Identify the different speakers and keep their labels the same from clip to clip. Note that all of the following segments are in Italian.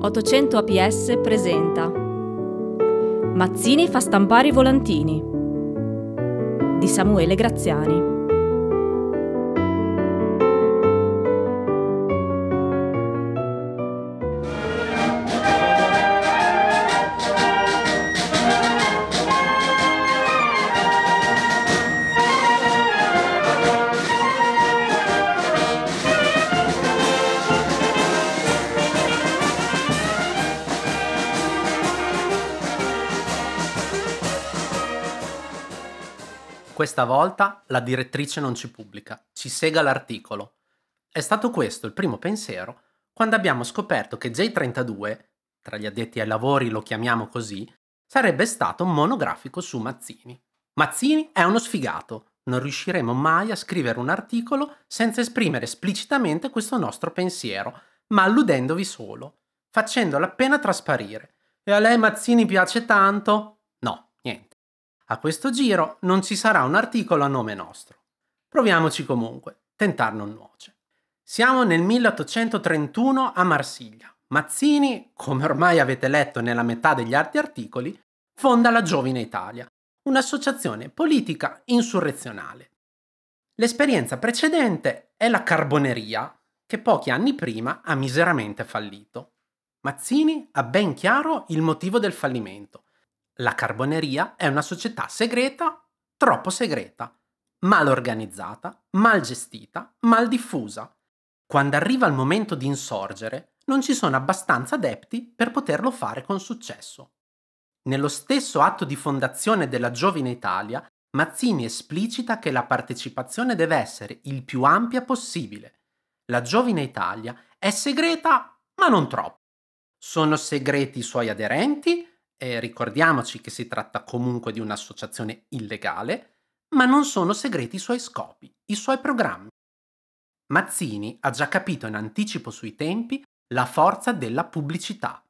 Speaker 1: 800 APS presenta Mazzini fa stampare i volantini di Samuele Graziani. Questa volta la direttrice non ci pubblica, ci sega l'articolo. È stato questo il primo pensiero quando abbiamo scoperto che J32, tra gli addetti ai lavori lo chiamiamo così, sarebbe stato monografico su Mazzini. Mazzini è uno sfigato, non riusciremo mai a scrivere un articolo senza esprimere esplicitamente questo nostro pensiero, ma alludendovi solo, facendolo appena trasparire. E a lei Mazzini piace tanto, a questo giro non ci sarà un articolo a nome nostro. Proviamoci comunque, tentar non nuoce. Siamo nel 1831 a Marsiglia. Mazzini, come ormai avete letto nella metà degli altri articoli, fonda la Giovine Italia, un'associazione politica insurrezionale. L'esperienza precedente è la Carboneria, che pochi anni prima ha miseramente fallito. Mazzini ha ben chiaro il motivo del fallimento la Carboneria è una società segreta, troppo segreta, mal organizzata, mal gestita, mal diffusa. Quando arriva il momento di insorgere, non ci sono abbastanza adepti per poterlo fare con successo. Nello stesso atto di fondazione della Giovine Italia, Mazzini esplicita che la partecipazione deve essere il più ampia possibile. La Giovine Italia è segreta, ma non troppo. Sono segreti i suoi aderenti, eh, ricordiamoci che si tratta comunque di un'associazione illegale, ma non sono segreti i suoi scopi, i suoi programmi. Mazzini ha già capito in anticipo sui tempi la forza della pubblicità.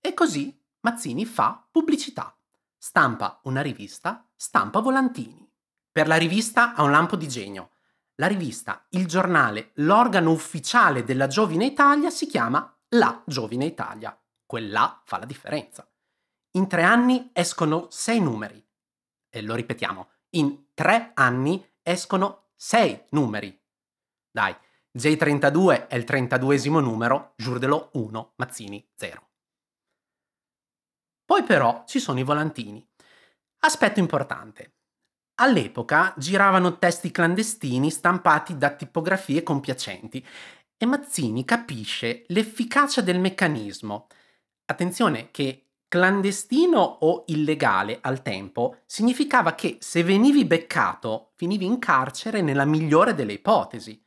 Speaker 1: E così Mazzini fa pubblicità. Stampa una rivista, stampa volantini. Per la rivista ha un lampo di genio. La rivista, il giornale, l'organo ufficiale della Giovine Italia si chiama La Giovine Italia. Quella fa la differenza. In tre anni escono sei numeri. E lo ripetiamo, in tre anni escono sei numeri. Dai, J32 è il 32esimo numero, Giurdelò 1, Mazzini 0. Poi però ci sono i volantini. Aspetto importante. All'epoca giravano testi clandestini stampati da tipografie compiacenti e Mazzini capisce l'efficacia del meccanismo. Attenzione che clandestino o illegale al tempo significava che se venivi beccato finivi in carcere nella migliore delle ipotesi.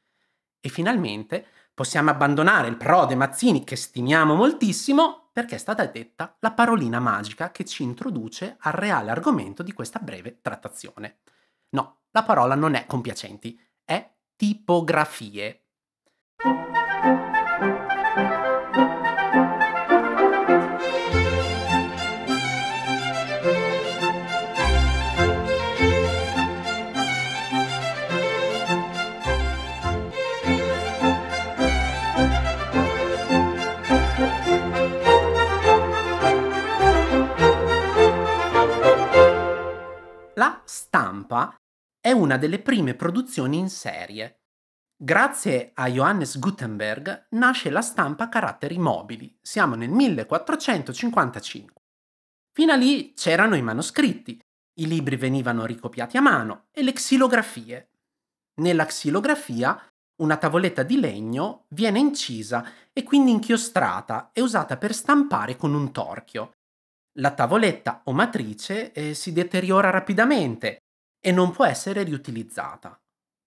Speaker 1: E finalmente possiamo abbandonare il prode Mazzini che stimiamo moltissimo perché è stata detta la parolina magica che ci introduce al reale argomento di questa breve trattazione. No, la parola non è compiacenti, è tipografie. La Stampa è una delle prime produzioni in serie. Grazie a Johannes Gutenberg nasce la stampa a caratteri mobili, siamo nel 1455. Fino a lì c'erano i manoscritti, i libri venivano ricopiati a mano e le xilografie. Nella xilografia una tavoletta di legno viene incisa e quindi inchiostrata e usata per stampare con un torchio la tavoletta o matrice eh, si deteriora rapidamente e non può essere riutilizzata.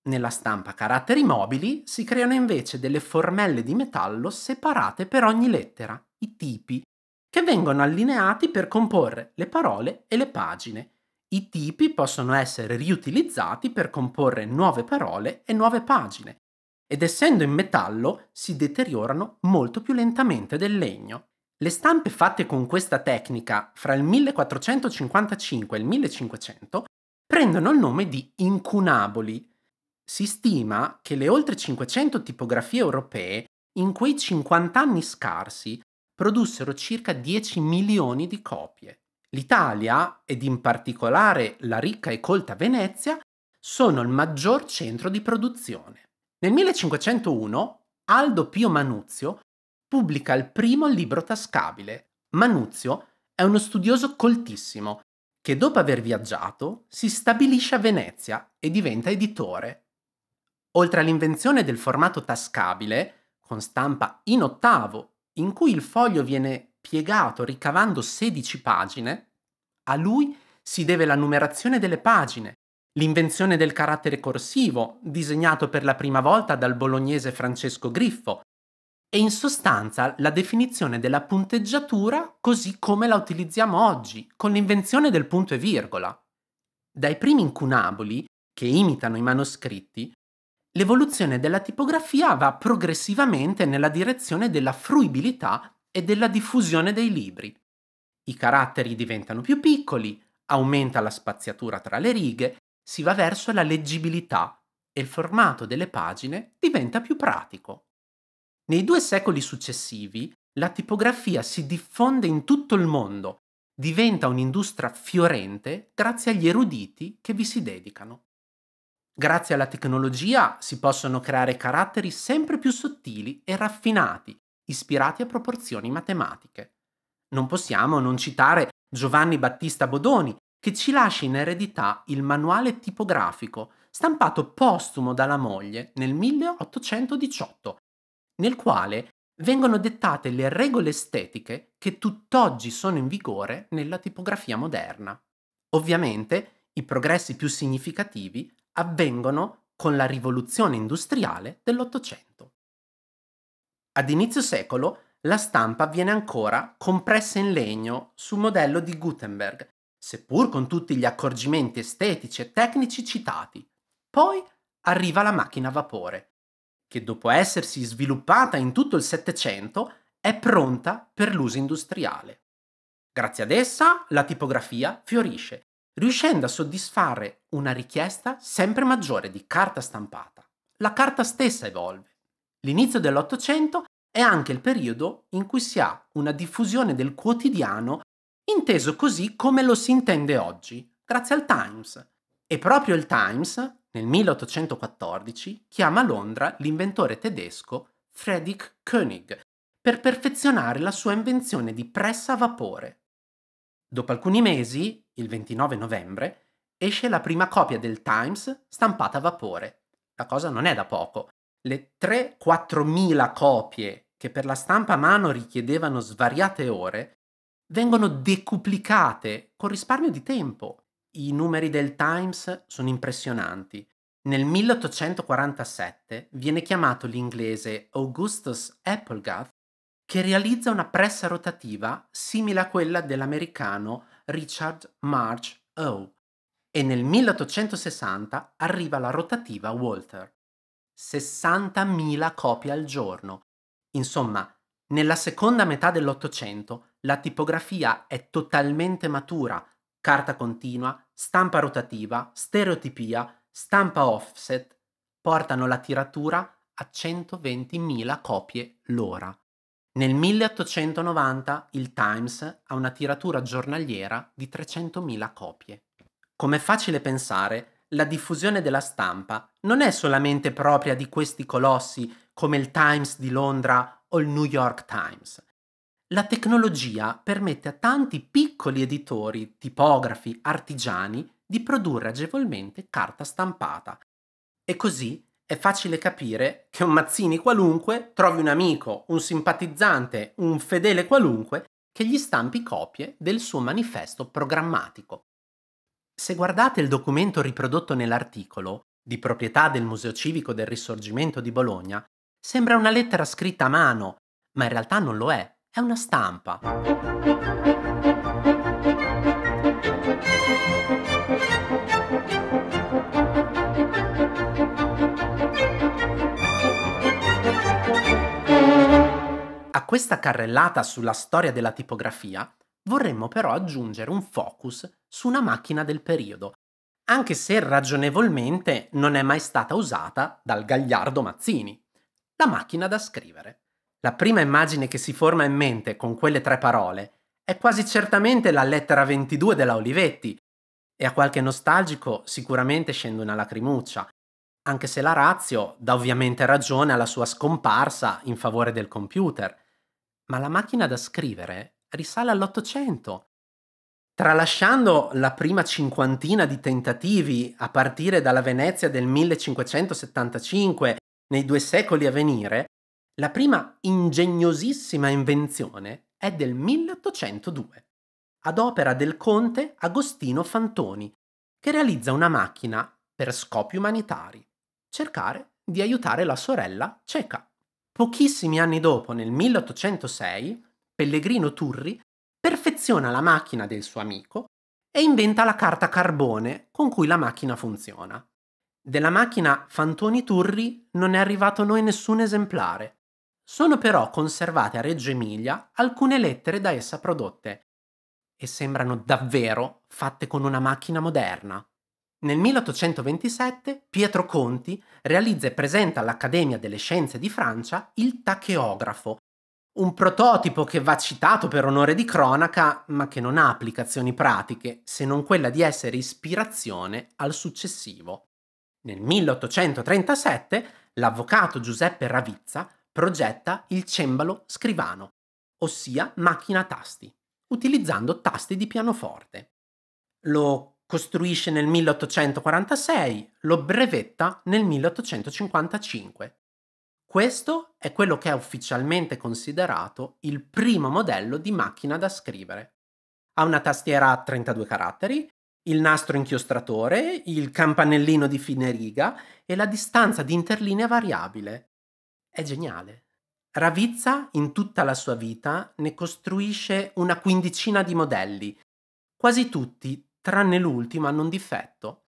Speaker 1: Nella stampa caratteri mobili si creano invece delle formelle di metallo separate per ogni lettera, i tipi, che vengono allineati per comporre le parole e le pagine. I tipi possono essere riutilizzati per comporre nuove parole e nuove pagine, ed essendo in metallo si deteriorano molto più lentamente del legno. Le stampe fatte con questa tecnica fra il 1455 e il 1500 prendono il nome di incunaboli. Si stima che le oltre 500 tipografie europee in quei 50 anni scarsi produssero circa 10 milioni di copie. L'Italia, ed in particolare la ricca e colta Venezia, sono il maggior centro di produzione. Nel 1501 Aldo Pio Manuzio pubblica il primo libro tascabile. Manuzio è uno studioso coltissimo che dopo aver viaggiato si stabilisce a Venezia e diventa editore. Oltre all'invenzione del formato tascabile, con stampa in ottavo, in cui il foglio viene piegato ricavando 16 pagine, a lui si deve la numerazione delle pagine, l'invenzione del carattere corsivo, disegnato per la prima volta dal bolognese Francesco Griffo, è in sostanza la definizione della punteggiatura così come la utilizziamo oggi, con l'invenzione del punto e virgola. Dai primi incunaboli, che imitano i manoscritti, l'evoluzione della tipografia va progressivamente nella direzione della fruibilità e della diffusione dei libri. I caratteri diventano più piccoli, aumenta la spaziatura tra le righe, si va verso la leggibilità e il formato delle pagine diventa più pratico. Nei due secoli successivi la tipografia si diffonde in tutto il mondo, diventa un'industria fiorente grazie agli eruditi che vi si dedicano. Grazie alla tecnologia si possono creare caratteri sempre più sottili e raffinati, ispirati a proporzioni matematiche. Non possiamo non citare Giovanni Battista Bodoni, che ci lascia in eredità il manuale tipografico, stampato postumo dalla moglie nel 1818, nel quale vengono dettate le regole estetiche che tutt'oggi sono in vigore nella tipografia moderna. Ovviamente i progressi più significativi avvengono con la rivoluzione industriale dell'Ottocento. Ad inizio secolo la stampa viene ancora compressa in legno sul modello di Gutenberg, seppur con tutti gli accorgimenti estetici e tecnici citati. Poi arriva la macchina a vapore, che dopo essersi sviluppata in tutto il Settecento è pronta per l'uso industriale. Grazie ad essa la tipografia fiorisce, riuscendo a soddisfare una richiesta sempre maggiore di carta stampata. La carta stessa evolve. L'inizio dell'Ottocento è anche il periodo in cui si ha una diffusione del quotidiano inteso così come lo si intende oggi, grazie al Times. E proprio il Times nel 1814 chiama a Londra l'inventore tedesco Friedrich König per perfezionare la sua invenzione di pressa a vapore. Dopo alcuni mesi, il 29 novembre, esce la prima copia del Times stampata a vapore. La cosa non è da poco. Le 3-4 mila copie che per la stampa a mano richiedevano svariate ore vengono decuplicate con risparmio di tempo i numeri del Times sono impressionanti. Nel 1847 viene chiamato l'inglese Augustus Applegath che realizza una pressa rotativa simile a quella dell'americano Richard March O e nel 1860 arriva la rotativa Walter. 60.000 copie al giorno. Insomma, nella seconda metà dell'Ottocento la tipografia è totalmente matura, carta continua, stampa rotativa, stereotipia, stampa offset portano la tiratura a 120.000 copie l'ora. Nel 1890 il Times ha una tiratura giornaliera di 300.000 copie. Come è facile pensare, la diffusione della stampa non è solamente propria di questi colossi come il Times di Londra o il New York Times la tecnologia permette a tanti piccoli editori, tipografi, artigiani di produrre agevolmente carta stampata. E così è facile capire che un Mazzini qualunque trovi un amico, un simpatizzante, un fedele qualunque che gli stampi copie del suo manifesto programmatico. Se guardate il documento riprodotto nell'articolo, di proprietà del Museo Civico del Risorgimento di Bologna, sembra una lettera scritta a mano, ma in realtà non lo è è una stampa. A questa carrellata sulla storia della tipografia vorremmo però aggiungere un focus su una macchina del periodo, anche se ragionevolmente non è mai stata usata dal gagliardo Mazzini, la macchina da scrivere. La prima immagine che si forma in mente con quelle tre parole è quasi certamente la lettera 22 della Olivetti, e a qualche nostalgico sicuramente scende una lacrimuccia, anche se la Razio dà ovviamente ragione alla sua scomparsa in favore del computer. Ma la macchina da scrivere risale all'Ottocento. Tralasciando la prima cinquantina di tentativi a partire dalla Venezia del 1575 nei due secoli a venire, la prima ingegnosissima invenzione è del 1802, ad opera del conte Agostino Fantoni, che realizza una macchina per scopi umanitari, cercare di aiutare la sorella cieca. Pochissimi anni dopo, nel 1806, Pellegrino Turri perfeziona la macchina del suo amico e inventa la carta carbone con cui la macchina funziona. Della macchina Fantoni Turri non è arrivato noi nessun esemplare, sono però conservate a Reggio Emilia alcune lettere da essa prodotte e sembrano davvero fatte con una macchina moderna. Nel 1827 Pietro Conti realizza e presenta all'Accademia delle Scienze di Francia il tacheografo, un prototipo che va citato per onore di cronaca, ma che non ha applicazioni pratiche, se non quella di essere ispirazione al successivo. Nel 1837 l'avvocato Giuseppe Ravizza progetta il cembalo scrivano, ossia macchina tasti, utilizzando tasti di pianoforte. Lo costruisce nel 1846, lo brevetta nel 1855. Questo è quello che è ufficialmente considerato il primo modello di macchina da scrivere. Ha una tastiera a 32 caratteri, il nastro inchiostratore, il campanellino di fine riga e la distanza di interlinea variabile. È geniale. Ravizza in tutta la sua vita ne costruisce una quindicina di modelli. Quasi tutti, tranne l'ultimo, hanno un difetto.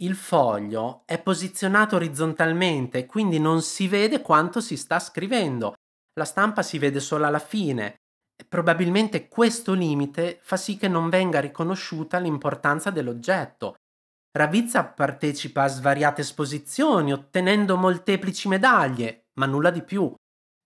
Speaker 1: Il foglio è posizionato orizzontalmente, quindi non si vede quanto si sta scrivendo. La stampa si vede solo alla fine. Probabilmente questo limite fa sì che non venga riconosciuta l'importanza dell'oggetto. Ravizza partecipa a svariate esposizioni, ottenendo molteplici medaglie, ma nulla di più.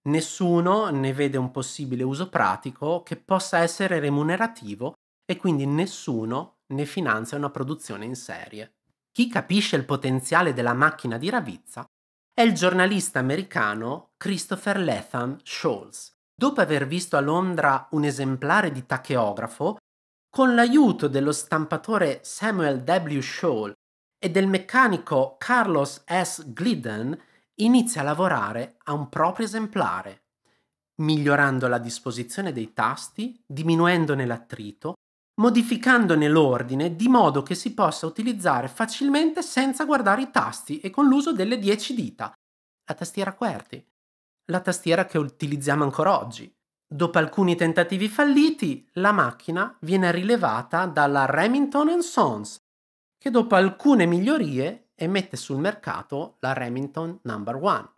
Speaker 1: Nessuno ne vede un possibile uso pratico che possa essere remunerativo e quindi nessuno ne finanzia una produzione in serie. Chi capisce il potenziale della macchina di Ravizza è il giornalista americano Christopher Latham Scholes. Dopo aver visto a Londra un esemplare di tacheografo, con l'aiuto dello stampatore Samuel W. Scholl e del meccanico Carlos S. Glidden, inizia a lavorare a un proprio esemplare, migliorando la disposizione dei tasti, diminuendone l'attrito, modificandone l'ordine di modo che si possa utilizzare facilmente senza guardare i tasti e con l'uso delle 10 dita, la tastiera QWERTY, la tastiera che utilizziamo ancora oggi. Dopo alcuni tentativi falliti, la macchina viene rilevata dalla Remington Sons, che dopo alcune migliorie e mette sul mercato la Remington No. 1,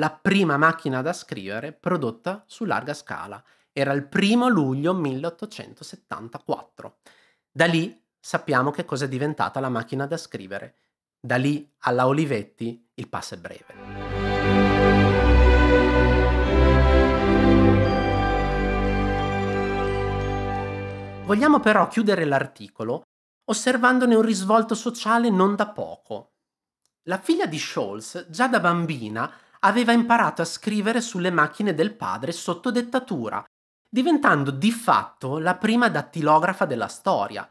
Speaker 1: la prima macchina da scrivere prodotta su larga scala. Era il primo luglio 1874. Da lì sappiamo che cosa è diventata la macchina da scrivere. Da lì alla Olivetti il passo è breve. Vogliamo però chiudere l'articolo osservandone un risvolto sociale non da poco. La figlia di Scholz, già da bambina, aveva imparato a scrivere sulle macchine del padre sotto dettatura, diventando di fatto la prima dattilografa della storia.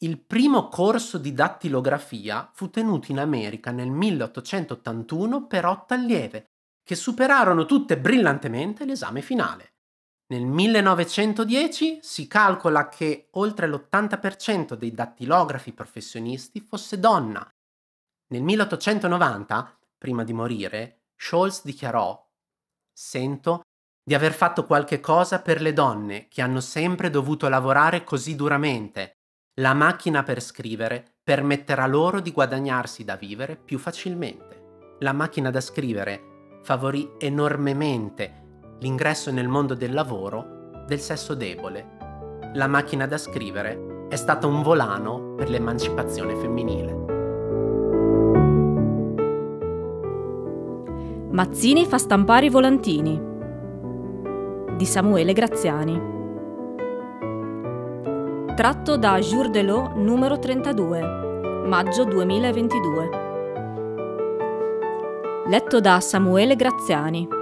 Speaker 1: Il primo corso di dattilografia fu tenuto in America nel 1881 per otto allieve, che superarono tutte brillantemente l'esame finale. Nel 1910 si calcola che oltre l'80% dei dattilografi professionisti fosse donna nel 1890, prima di morire, Scholz dichiarò Sento di aver fatto qualche cosa per le donne che hanno sempre dovuto lavorare così duramente. La macchina per scrivere permetterà loro di guadagnarsi da vivere più facilmente. La macchina da scrivere favorì enormemente l'ingresso nel mondo del lavoro del sesso debole. La macchina da scrivere è stata un volano per l'emancipazione femminile. Mazzini fa stampare i volantini di Samuele Graziani. Tratto da Jour de l'eau numero 32, maggio 2022. Letto da Samuele Graziani.